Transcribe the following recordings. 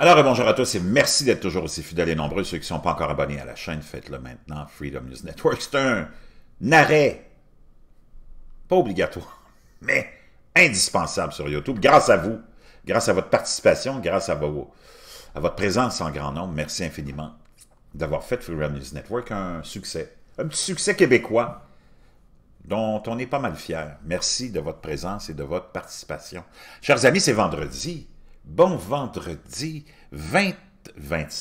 Alors, euh, bonjour à tous et merci d'être toujours aussi fidèles et nombreux. Ceux qui ne sont pas encore abonnés à la chaîne, faites-le maintenant. Freedom News Network, c'est un arrêt, pas obligatoire, mais indispensable sur YouTube, grâce à vous, grâce à votre participation, grâce à, à votre présence en grand nombre. Merci infiniment d'avoir fait Freedom News Network un succès, un petit succès québécois dont on est pas mal fier. Merci de votre présence et de votre participation. Chers amis, c'est vendredi bon vendredi 20,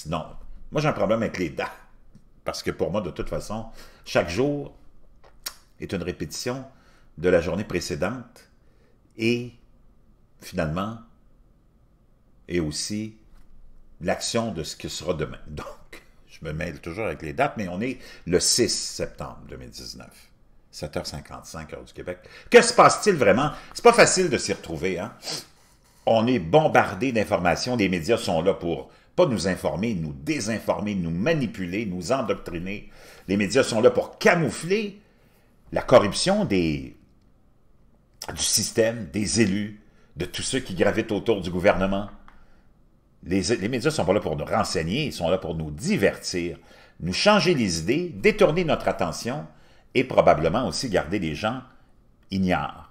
non, moi j'ai un problème avec les dates, parce que pour moi, de toute façon, chaque jour est une répétition de la journée précédente et finalement et aussi l'action de ce qui sera demain. Donc, je me mêle toujours avec les dates, mais on est le 6 septembre 2019. 7h55, heure du Québec. Que se passe-t-il vraiment? C'est pas facile de s'y retrouver, hein? on est bombardé d'informations, les médias sont là pour pas nous informer, nous désinformer, nous manipuler, nous endoctriner. Les médias sont là pour camoufler la corruption du système, des élus, de tous ceux qui gravitent autour du gouvernement. Les, médias ne sont pas là pour nous renseigner, ils sont là pour nous divertir, nous changer les idées, détourner notre attention et probablement aussi garder les gens ignorants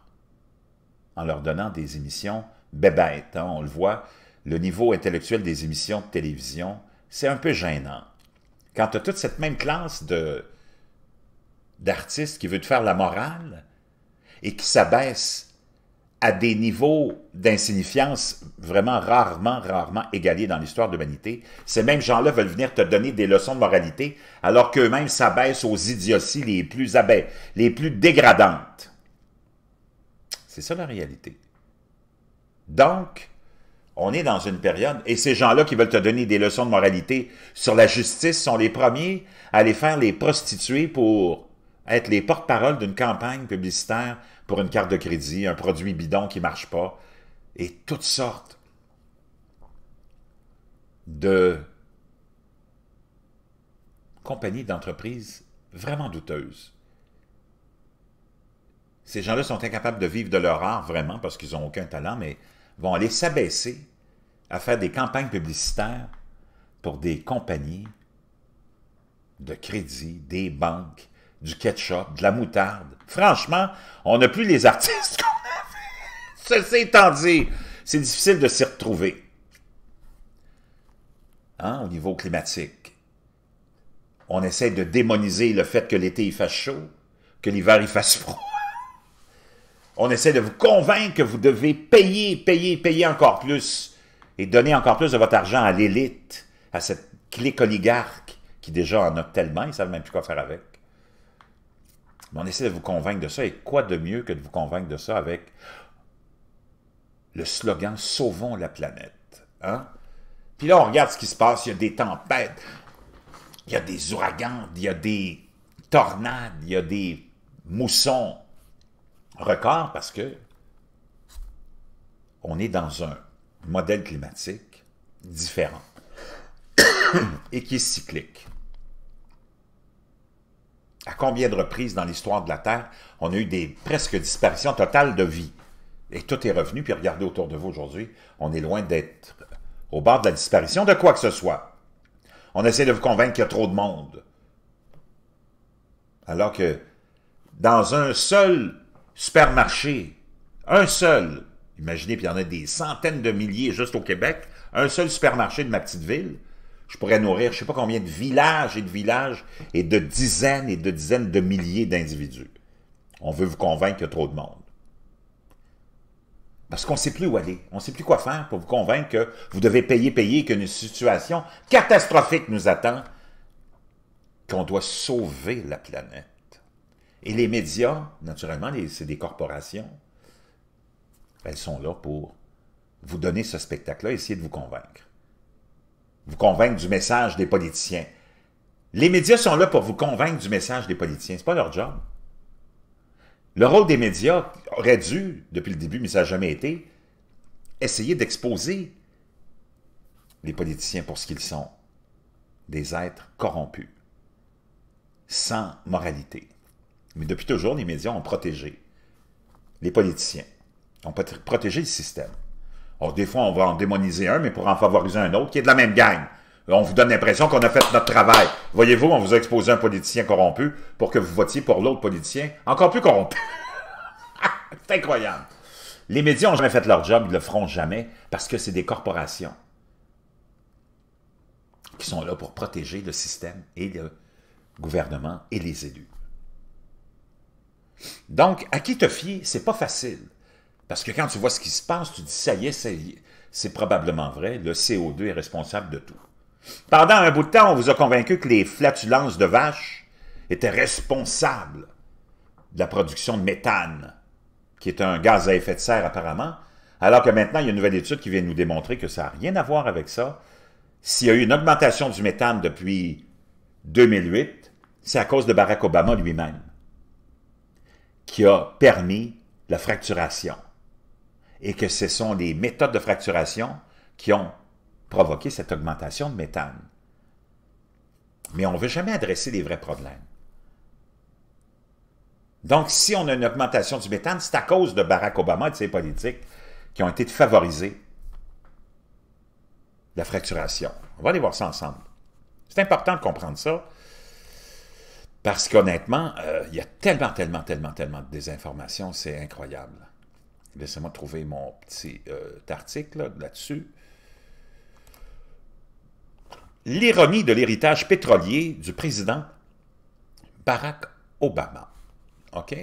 en leur donnant des émissions bébête. Hein, on le voit, le niveau intellectuel des émissions de télévision, c'est un peu gênant. Quand tu as toute cette même classe de d'artistes qui veut te faire la morale et qui s'abaisse à des niveaux d'insignifiance vraiment rarement, rarement égalés dans l'histoire de l'humanité. Ces mêmes gens-là veulent venir te donner des leçons de moralité, alors qu'eux-mêmes s'abaissent aux idioties les plus, les plus dégradantes. C'est ça la réalité. Donc, on est dans une période, et ces gens-là qui veulent te donner des leçons de moralité sur la justice sont les premiers à les faire les prostituer pour être les porte-parole d'une campagne publicitaire pour une carte de crédit, un produit bidon qui ne marche pas, et toutes sortes de compagnies d'entreprises vraiment douteuses. Ces gens-là sont incapables de vivre de leur art vraiment parce qu'ils n'ont aucun talent, mais vont aller s'abaisser à faire des campagnes publicitaires pour des compagnies de crédit, des banques, du ketchup, de la moutarde. Franchement, on n'a plus les artistes qu'on avait. Ceci étant dit, c'est difficile de s'y retrouver. Hein, au niveau climatique. On essaie de démoniser le fait que l'été il fasse chaud, que l'hiver il fasse froid. On essaie de vous convaincre que vous devez payer, payer, payer encore plus et donner encore plus de votre argent à l'élite, à cette clique oligarque qui déjà en a tellement, ils ne savent même plus quoi faire avec. Mais on essaie de vous convaincre de ça, et quoi de mieux que de vous convaincre de ça avec le slogan « Sauvons la planète hein? ». Puis là, on regarde ce qui se passe, il y a des tempêtes, il y a des ouragans, il y a des tornades, il y a des moussons, Record parce que on est dans un modèle climatique différent et qui est cyclique. À combien de reprises dans l'histoire de la Terre, on a eu des presque disparitions totales de vie. Et tout est revenu, puis regardez autour de vous aujourd'hui, on est loin d'être au bord de la disparition de quoi que ce soit. On essaie de vous convaincre qu'il y a trop de monde. Alors que dans un seul supermarché, un seul, imaginez, puis il y en a des centaines de milliers juste au Québec, un seul supermarché de ma petite ville, je pourrais nourrir je ne sais pas combien de villages et de villages et de dizaines et de dizaines de milliers d'individus. On veut vous convaincre qu'il y a trop de monde. Parce qu'on ne sait plus où aller, on ne sait plus quoi faire pour vous convaincre que vous devez payer, payer, qu'une situation catastrophique nous attend, qu'on doit sauver la planète. Et les médias, naturellement, c'est des corporations. Elles sont là pour vous donner ce spectacle-là, essayer de vous convaincre. Vous convaincre du message des politiciens. Les médias sont là pour vous convaincre du message des politiciens. C'est pas leur job. Le rôle des médias aurait dû, depuis le début, mais ça n'a jamais été, essayer d'exposer les politiciens pour ce qu'ils sont. Des êtres corrompus, sans moralité. Mais depuis toujours, les médias ont protégé les politiciens, ont protégé le système. Or, des fois, on va en démoniser un, mais pour en favoriser un autre qui est de la même gang. On vous donne l'impression qu'on a fait notre travail. Voyez-vous, on vous a exposé un politicien corrompu pour que vous votiez pour l'autre politicien encore plus corrompu. c'est incroyable. Les médias n'ont jamais fait leur job, ils ne le feront jamais parce que c'est des corporations qui sont là pour protéger le système et le gouvernement et les élus. Donc, à qui te fier, c'est pas facile. Parce que quand tu vois ce qui se passe, tu dis, ça y est, c'est probablement vrai, le CO2 est responsable de tout. Pendant un bout de temps, on vous a convaincu que les flatulences de vaches étaient responsables de la production de méthane, qui est un gaz à effet de serre apparemment, alors que maintenant, il y a une nouvelle étude qui vient nous démontrer que ça n'a rien à voir avec ça. S'il y a eu une augmentation du méthane depuis 2008, c'est à cause de Barack Obama lui-même qui a permis la fracturation et que ce sont les méthodes de fracturation qui ont provoqué cette augmentation de méthane. Mais on ne veut jamais adresser les vrais problèmes. Donc, si on a une augmentation du méthane, c'est à cause de Barack Obama et de ses politiques qui ont été de favoriser la fracturation. On va aller voir ça ensemble. C'est important de comprendre ça. Parce qu'honnêtement, euh, il y a tellement, tellement, tellement, tellement de désinformation, c'est incroyable. Laissez-moi trouver mon petit euh, article là-dessus. L'ironie de l'héritage pétrolier du président Barack Obama. OK?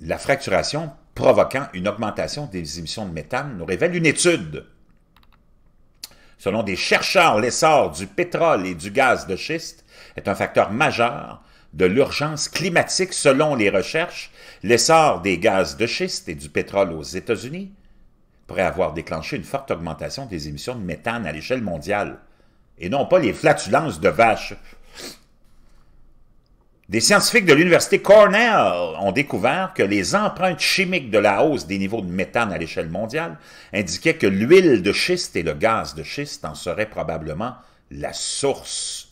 La fracturation provoquant une augmentation des émissions de méthane nous révèle une étude selon des chercheurs, l'essor du pétrole et du gaz de schiste est un facteur majeur de l'urgence climatique selon les recherches, l'essor des gaz de schiste et du pétrole aux États-Unis pourrait avoir déclenché une forte augmentation des émissions de méthane à l'échelle mondiale, et non pas les flatulences de vaches des scientifiques de l'université Cornell ont découvert que les empreintes chimiques de la hausse des niveaux de méthane à l'échelle mondiale indiquaient que l'huile de schiste et le gaz de schiste en seraient probablement la source.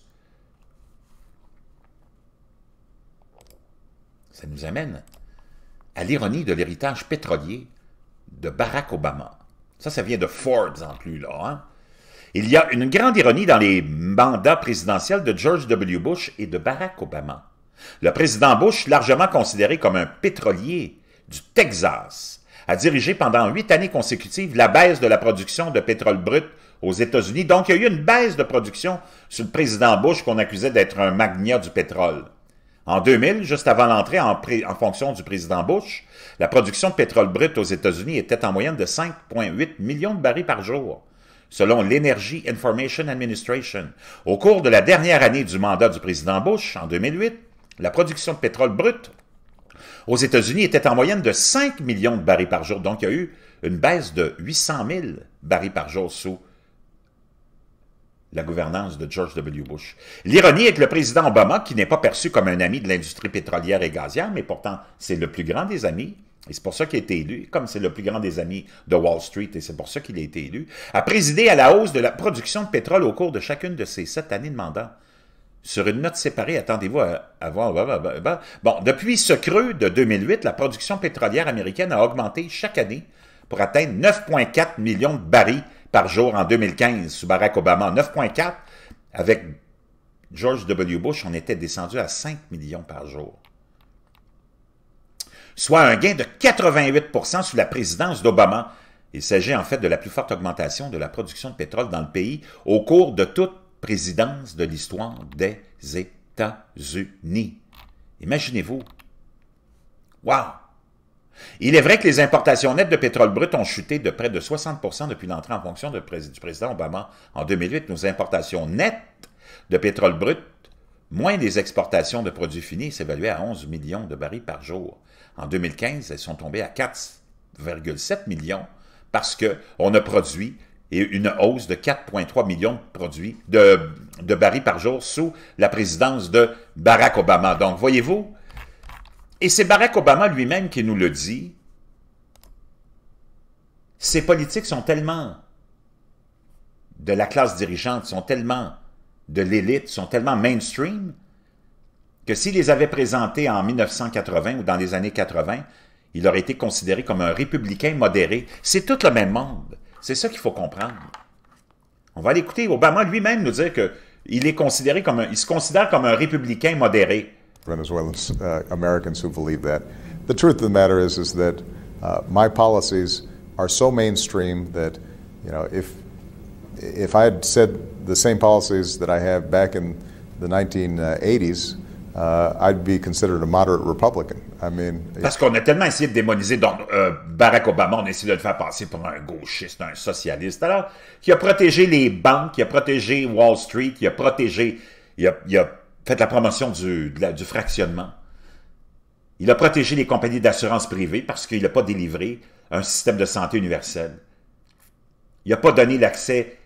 Ça nous amène à l'ironie de l'héritage pétrolier de Barack Obama. Ça, ça vient de en plus, là. Hein. Il y a une grande ironie dans les mandats présidentiels de George W. Bush et de Barack Obama. Le président Bush, largement considéré comme un pétrolier du Texas, a dirigé pendant huit années consécutives la baisse de la production de pétrole brut aux États-Unis. Donc, il y a eu une baisse de production sur le président Bush qu'on accusait d'être un magnat du pétrole. En 2000, juste avant l'entrée en, fonction du président Bush, la production de pétrole brut aux États-Unis était en moyenne de 5,8 millions de barils par jour, selon l'Energy Information Administration. Au cours de la dernière année du mandat du président Bush, en 2008, la production de pétrole brut aux États-Unis était en moyenne de 5 millions de barils par jour. Donc, il y a eu une baisse de 800 000 barils par jour sous la gouvernance de George W. Bush. L'ironie est que le président Obama, qui n'est pas perçu comme un ami de l'industrie pétrolière et gazière, mais pourtant c'est le plus grand des amis, et c'est pour ça qu'il a été élu, comme c'est le plus grand des amis de Wall Street, et c'est pour ça qu'il a été élu, a présidé à la hausse de la production de pétrole au cours de chacune de ses sept années de mandat. Sur une note séparée, attendez-vous à voir. Bah, bah, bah, bon, depuis ce creux de 2008, la production pétrolière américaine a augmenté chaque année pour atteindre 9,4 millions de barils par jour en 2015 sous Barack Obama. 9,4, avec George W. Bush, on était descendu à 5 millions par jour. Soit un gain de 88 sous la présidence d'Obama. Il s'agit en fait de la plus forte augmentation de la production de pétrole dans le pays au cours de toute présidence de l'histoire des États-Unis. Imaginez-vous. Wow! Il est vrai que les importations nettes de pétrole brut ont chuté de près de 60 depuis l'entrée en fonction du président Obama en 2008. Nos importations nettes de pétrole brut, moins les exportations de produits finis, s'évaluaient à 11 millions de barils par jour. En 2015, elles sont tombées à 4,7 millions parce qu'on a produit et une hausse de 4,3 millions de produits de, barils par jour sous la présidence de Barack Obama. Donc, voyez-vous, et c'est Barack Obama lui-même qui nous le dit, ces politiques sont tellement de la classe dirigeante, sont tellement de l'élite, sont tellement mainstream, que s'il les avait présentés en 1980 ou dans les années 80, il aurait été considéré comme un républicain modéré. C'est tout le même monde. C'est ça qu'il faut comprendre. On va l'écouter Obama lui-même nous dire que il est considéré comme il se considère comme un républicain modéré. Venezuelans, uh, Americans who believe that. The truth of the matter is, is that uh, my policies are so mainstream that, you know, if if I had said the same policies that I have back in the 1980s, parce qu'on a tellement essayé de démoniser euh, Barack Obama, on a essayé de le faire passer pour un gauchiste, un socialiste, alors qui a protégé les banques, qui a protégé Wall Street, qui a protégé, il a, fait la promotion du, du fractionnement. Il a protégé les compagnies d'assurance privées parce qu'il n'a pas délivré un système de santé universel. Il n'a pas donné l'accès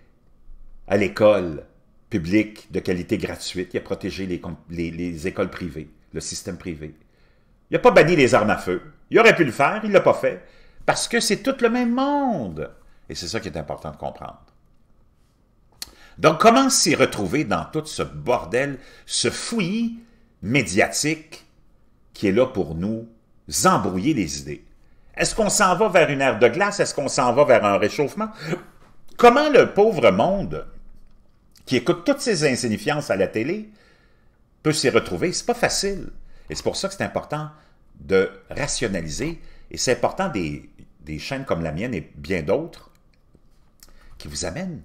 à l'école public de qualité gratuite, il a protégé les, les écoles privées, le système privé. Il n'a pas banni les armes à feu. Il aurait pu le faire, il ne l'a pas fait, parce que c'est tout le même monde. Et c'est ça qui est important de comprendre. Donc, comment s'y retrouver dans tout ce bordel, ce fouillis médiatique qui est là pour nous embrouiller les idées? Est-ce qu'on s'en va vers une ère de glace? Est-ce qu'on s'en va vers un réchauffement? Comment le pauvre monde qui écoute toutes ces insignifiances à la télé, peut s'y retrouver. C'est pas facile. Et c'est pour ça que c'est important de rationaliser. Et c'est important des, des chaînes comme la mienne et bien d'autres qui vous amènent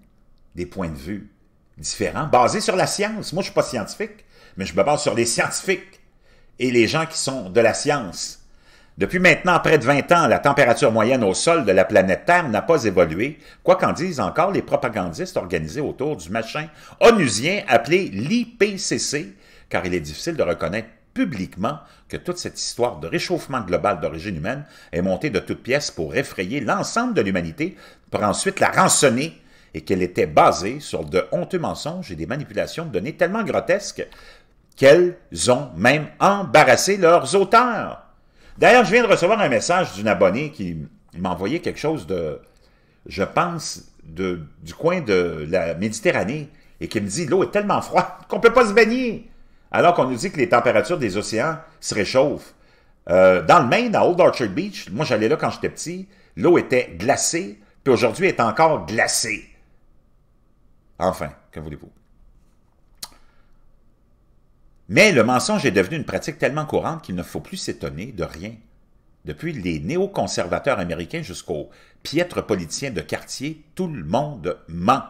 des points de vue différents, basés sur la science. Moi, je ne suis pas scientifique, mais je me base sur les scientifiques et les gens qui sont de la science. Depuis maintenant près de 20 ans, la température moyenne au sol de la planète Terre n'a pas évolué, quoi qu'en disent encore les propagandistes organisés autour du machin onusien appelé l'IPCC, car il est difficile de reconnaître publiquement que toute cette histoire de réchauffement global d'origine humaine est montée de toutes pièces pour effrayer l'ensemble de l'humanité, pour ensuite la rançonner et qu'elle était basée sur de honteux mensonges et des manipulations de données tellement grotesques qu'elles ont même embarrassé leurs auteurs. D'ailleurs, je viens de recevoir un message d'une abonnée qui m'a envoyé quelque chose de, je pense, du coin de la Méditerranée et qui me dit l'eau est tellement froide qu'on ne peut pas se baigner. Alors qu'on nous dit que les températures des océans se réchauffent. Euh, dans le Maine, à Old Orchard Beach, moi j'allais là quand j'étais petit, l'eau était glacée, puis aujourd'hui est encore glacée. Enfin, que voulez-vous? Mais le mensonge est devenu une pratique tellement courante qu'il ne faut plus s'étonner de rien. Depuis les néoconservateurs américains jusqu'aux piètres politiciens de quartier, tout le monde ment.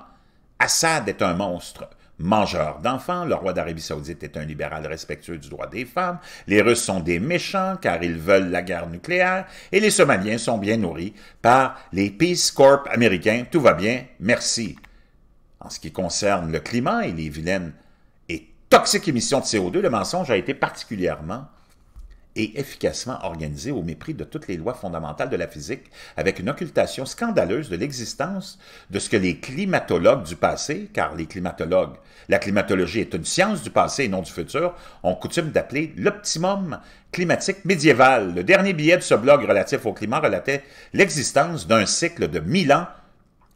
Assad est un monstre mangeur d'enfants, le roi d'Arabie saoudite est un libéral respectueux du droit des femmes, les Russes sont des méchants car ils veulent la guerre nucléaire, et les Somaliens sont bien nourris par les Peace Corps américains. Tout va bien, merci. En ce qui concerne le climat et les vilaines toxique émission de CO2, le mensonge a été particulièrement et efficacement organisé au mépris de toutes les lois fondamentales de la physique, avec une occultation scandaleuse de l'existence de ce que les climatologues du passé, car les climatologues, la climatologie est une science du passé et non du futur, ont coutume d'appeler l'optimum climatique médiéval. Le dernier billet de ce blog relatif au climat relatait l'existence d'un cycle de 1000 ans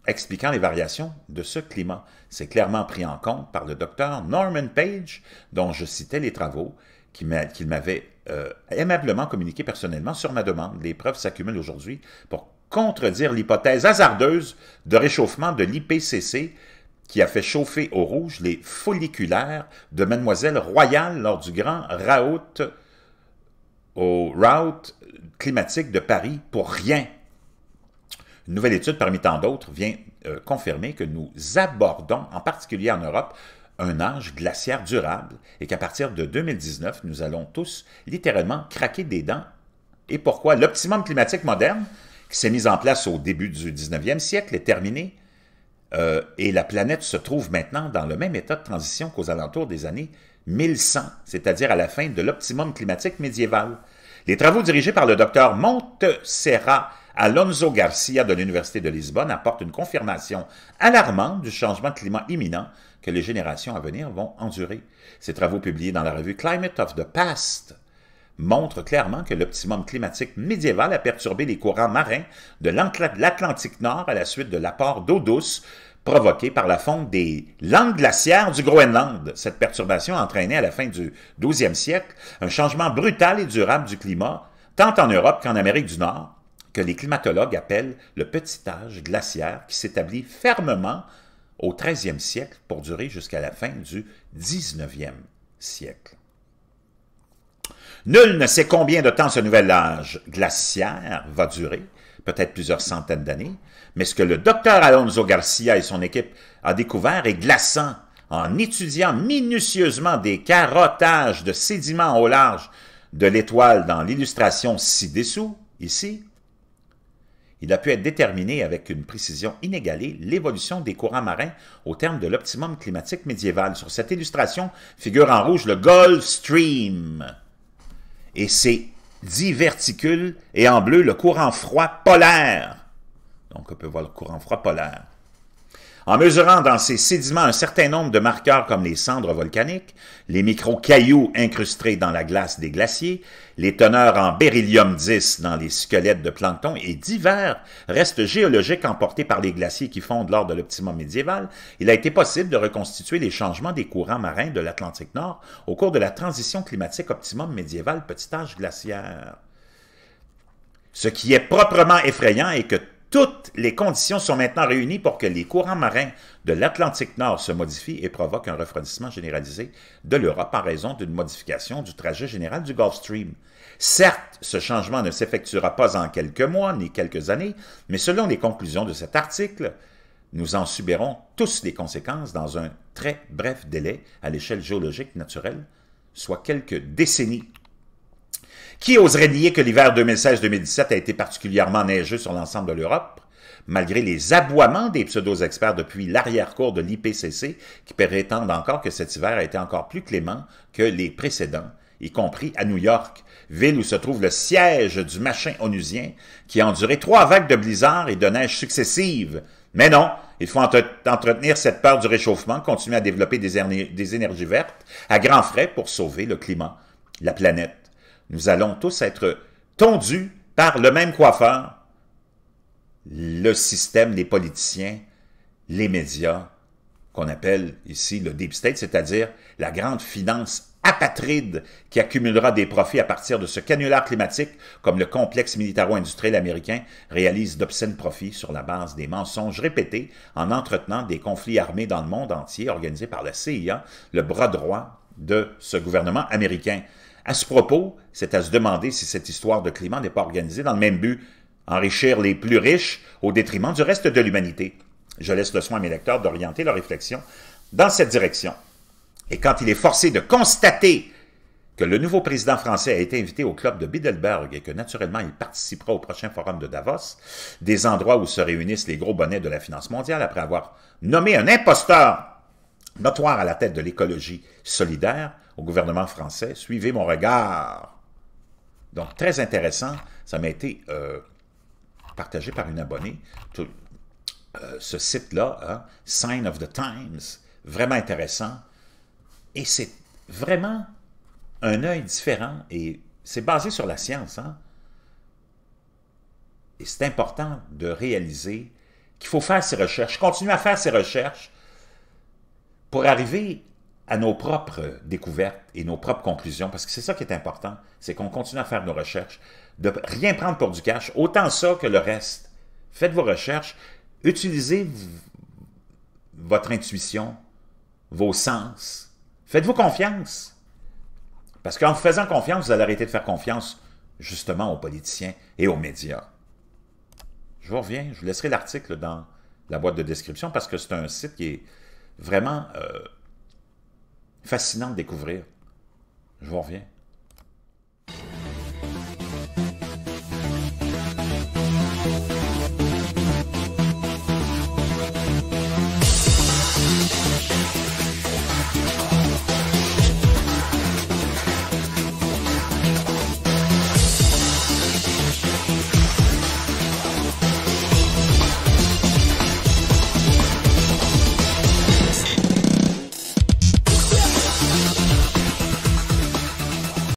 expliquant les variations de ce climat. C'est clairement pris en compte par le docteur Norman Page, dont je citais les travaux, qu'il m'avait euh, aimablement communiqué personnellement sur ma demande. Les preuves s'accumulent aujourd'hui pour contredire l'hypothèse hasardeuse de réchauffement de l'IPCC qui a fait chauffer au rouge les folliculaires de Mademoiselle Royale lors du grand raout route climatique de Paris pour rien une nouvelle étude parmi tant d'autres vient euh, confirmer que nous abordons, en particulier en Europe, un âge glaciaire durable et qu'à partir de 2019, nous allons tous littéralement craquer des dents. Et pourquoi l'optimum climatique moderne, qui s'est mis en place au début du 19e siècle, est terminé euh, et la planète se trouve maintenant dans le même état de transition qu'aux alentours des années 1100, c'est-à-dire à la fin de l'optimum climatique médiéval. Les travaux dirigés par le docteur Monteserrat, Alonso Garcia de l'Université de Lisbonne apporte une confirmation alarmante du changement de climat imminent que les générations à venir vont endurer. Ses travaux publiés dans la revue Climate of the Past montrent clairement que l'optimum climatique médiéval a perturbé les courants marins de l'Atlantique Nord à la suite de l'apport d'eau douce provoqué par la fonte des langues glaciaires du Groenland. Cette perturbation a entraîné à la fin du 12e siècle un changement brutal et durable du climat, tant en Europe qu'en Amérique du Nord, que les climatologues appellent le petit âge glaciaire qui s'établit fermement au 13e siècle pour durer jusqu'à la fin du 19e siècle. Nul ne sait combien de temps ce nouvel âge glaciaire va durer, peut-être plusieurs centaines d'années, mais ce que le docteur Alonso Garcia et son équipe a découvert est glaçant en étudiant minutieusement des carottages de sédiments au large de l'étoile dans l'illustration ci-dessous, ici, il a pu être déterminé avec une précision inégalée l'évolution des courants marins au terme de l'optimum climatique médiéval. Sur cette illustration figure en rouge le Gulf Stream et ses dix et en bleu le courant froid polaire. Donc on peut voir le courant froid polaire. En mesurant dans ces sédiments un certain nombre de marqueurs comme les cendres volcaniques, les micro-cailloux incrustés dans la glace des glaciers, les teneurs en beryllium-10 dans les squelettes de plancton et divers restes géologiques emportés par les glaciers qui fondent lors de l'optimum médiéval, il a été possible de reconstituer les changements des courants marins de l'Atlantique Nord au cours de la transition climatique optimum médiéval petit âge glaciaire. Ce qui est proprement effrayant est que toutes les conditions sont maintenant réunies pour que les courants marins de l'Atlantique Nord se modifient et provoquent un refroidissement généralisé de l'Europe en raison d'une modification du trajet général du Gulf Stream. Certes, ce changement ne s'effectuera pas en quelques mois ni quelques années, mais selon les conclusions de cet article, nous en subirons tous les conséquences dans un très bref délai à l'échelle géologique naturelle, soit quelques décennies. Qui oserait nier que l'hiver 2016-2017 a été particulièrement neigeux sur l'ensemble de l'Europe? malgré les aboiements des pseudo-experts depuis l'arrière-cour de l'IPCC, qui prétendent encore que cet hiver a été encore plus clément que les précédents, y compris à New York, ville où se trouve le siège du machin onusien, qui a enduré trois vagues de blizzards et de neige successives. Mais non, il faut entretenir cette peur du réchauffement, continuer à développer des, des énergies vertes à grands frais pour sauver le climat, la planète nous allons tous être tondus par le même coiffeur, le système, les politiciens, les médias, qu'on appelle ici le deep state, c'est-à-dire la grande finance apatride qui accumulera des profits à partir de ce canular climatique, comme le complexe militaro-industriel américain réalise d'obscènes profits sur la base des mensonges répétés en entretenant des conflits armés dans le monde entier organisés par la CIA, le bras droit de ce gouvernement américain. À ce propos, c'est à se demander si cette histoire de climat n'est pas organisée dans le même but, enrichir les plus riches au détriment du reste de l'humanité. Je laisse le soin à mes lecteurs d'orienter leur réflexion dans cette direction. Et quand il est forcé de constater que le nouveau président français a été invité au club de Bidelberg et que naturellement il participera au prochain forum de Davos, des endroits où se réunissent les gros bonnets de la finance mondiale après avoir nommé un imposteur notoire à la tête de l'écologie solidaire, au gouvernement français, suivez mon regard. Donc, très intéressant, ça m'a été euh, partagé par une abonnée, tout, euh, ce site-là, hein, Sign of the Times, vraiment intéressant, et c'est vraiment un œil différent, et c'est basé sur la science, hein. Et c'est important de réaliser qu'il faut faire ses recherches, continuer à faire ses recherches pour arriver à nos propres découvertes et nos propres conclusions, parce que c'est ça qui est important, c'est qu'on continue à faire nos recherches, de rien prendre pour du cash, autant ça que le reste. Faites vos recherches, utilisez votre intuition, vos sens, faites-vous confiance. Parce qu'en faisant confiance, vous allez arrêter de faire confiance justement aux politiciens et aux médias. Je vous reviens, je vous laisserai l'article dans la boîte de description parce que c'est un site qui est vraiment... Euh, fascinant de découvrir. Je vous reviens.